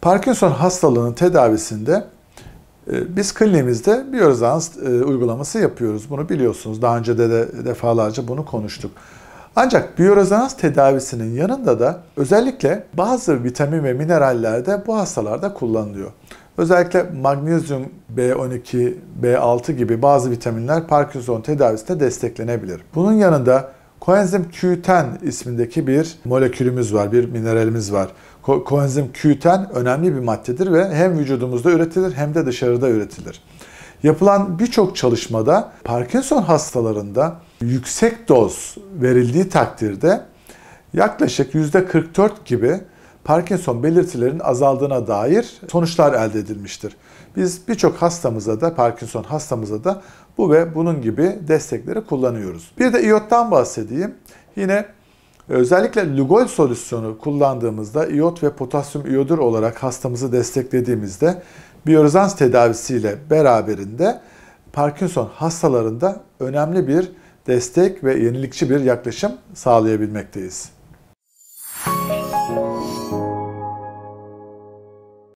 Parkinson hastalığının tedavisinde e, biz kliniğimizde biyorezans e, uygulaması yapıyoruz. Bunu biliyorsunuz. Daha önce de, de defalarca bunu konuştuk. Ancak biyorezonans tedavisinin yanında da özellikle bazı vitamin ve mineraller de bu hastalarda kullanılıyor. Özellikle magnezyum B12, B6 gibi bazı vitaminler Parkinson tedavisinde desteklenebilir. Bunun yanında Koenzim Q10 ismindeki bir molekülümüz var, bir mineralimiz var. Ko Koenzim Q10 önemli bir maddedir ve hem vücudumuzda üretilir hem de dışarıda üretilir. Yapılan birçok çalışmada Parkinson hastalarında yüksek doz verildiği takdirde yaklaşık %44 gibi Parkinson belirtilerinin azaldığına dair sonuçlar elde edilmiştir. Biz birçok hastamıza da Parkinson hastamıza da bu ve bunun gibi destekleri kullanıyoruz. Bir de iyottan bahsedeyim. Yine e, özellikle Lugol solüsyonu kullandığımızda iyot ve potasyum iyodür olarak hastamızı desteklediğimizde biyorezans tedavisiyle beraberinde Parkinson hastalarında önemli bir destek ve yenilikçi bir yaklaşım sağlayabilmekteyiz.